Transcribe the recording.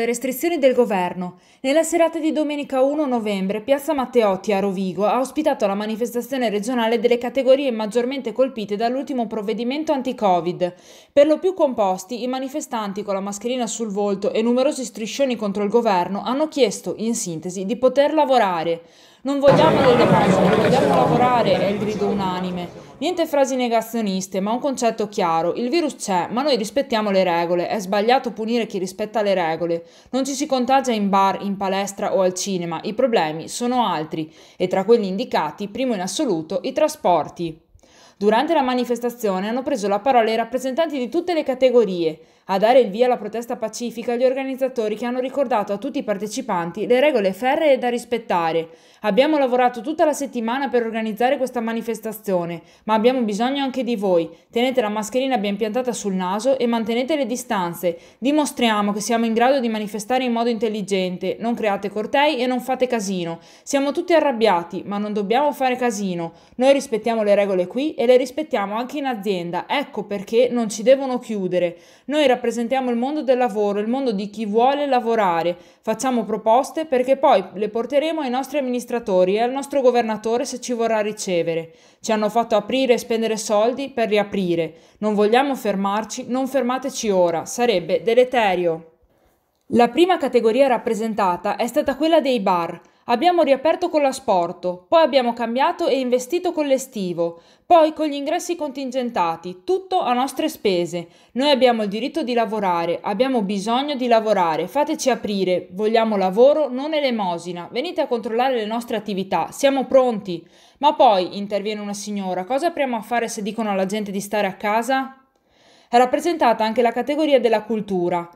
le restrizioni del governo. Nella serata di domenica 1 novembre, Piazza Matteotti a Rovigo ha ospitato la manifestazione regionale delle categorie maggiormente colpite dall'ultimo provvedimento anti-Covid. Per lo più composti, i manifestanti con la mascherina sul volto e numerosi striscioni contro il governo hanno chiesto, in sintesi, di poter lavorare. Non vogliamo delle cose, vogliamo lavorare, è il grido unanime. Niente frasi negazioniste, ma un concetto chiaro. Il virus c'è, ma noi rispettiamo le regole. È sbagliato punire chi rispetta le regole. Non ci si contagia in bar, in palestra o al cinema. I problemi sono altri e tra quelli indicati, primo in assoluto, i trasporti. Durante la manifestazione hanno preso la parola i rappresentanti di tutte le categorie. A dare il via alla protesta pacifica gli organizzatori che hanno ricordato a tutti i partecipanti le regole ferree da rispettare. Abbiamo lavorato tutta la settimana per organizzare questa manifestazione, ma abbiamo bisogno anche di voi. Tenete la mascherina ben piantata sul naso e mantenete le distanze. Dimostriamo che siamo in grado di manifestare in modo intelligente. Non create cortei e non fate casino. Siamo tutti arrabbiati, ma non dobbiamo fare casino. Noi rispettiamo le regole qui e le le rispettiamo anche in azienda. Ecco perché non ci devono chiudere. Noi rappresentiamo il mondo del lavoro, il mondo di chi vuole lavorare. Facciamo proposte perché poi le porteremo ai nostri amministratori e al nostro governatore se ci vorrà ricevere. Ci hanno fatto aprire e spendere soldi per riaprire. Non vogliamo fermarci, non fermateci ora, sarebbe deleterio. La prima categoria rappresentata è stata quella dei bar. Abbiamo riaperto con l'asporto, poi abbiamo cambiato e investito con l'estivo, poi con gli ingressi contingentati, tutto a nostre spese. Noi abbiamo il diritto di lavorare, abbiamo bisogno di lavorare, fateci aprire, vogliamo lavoro, non elemosina, venite a controllare le nostre attività, siamo pronti. Ma poi, interviene una signora, cosa apriamo a fare se dicono alla gente di stare a casa? È rappresentata anche la categoria della cultura.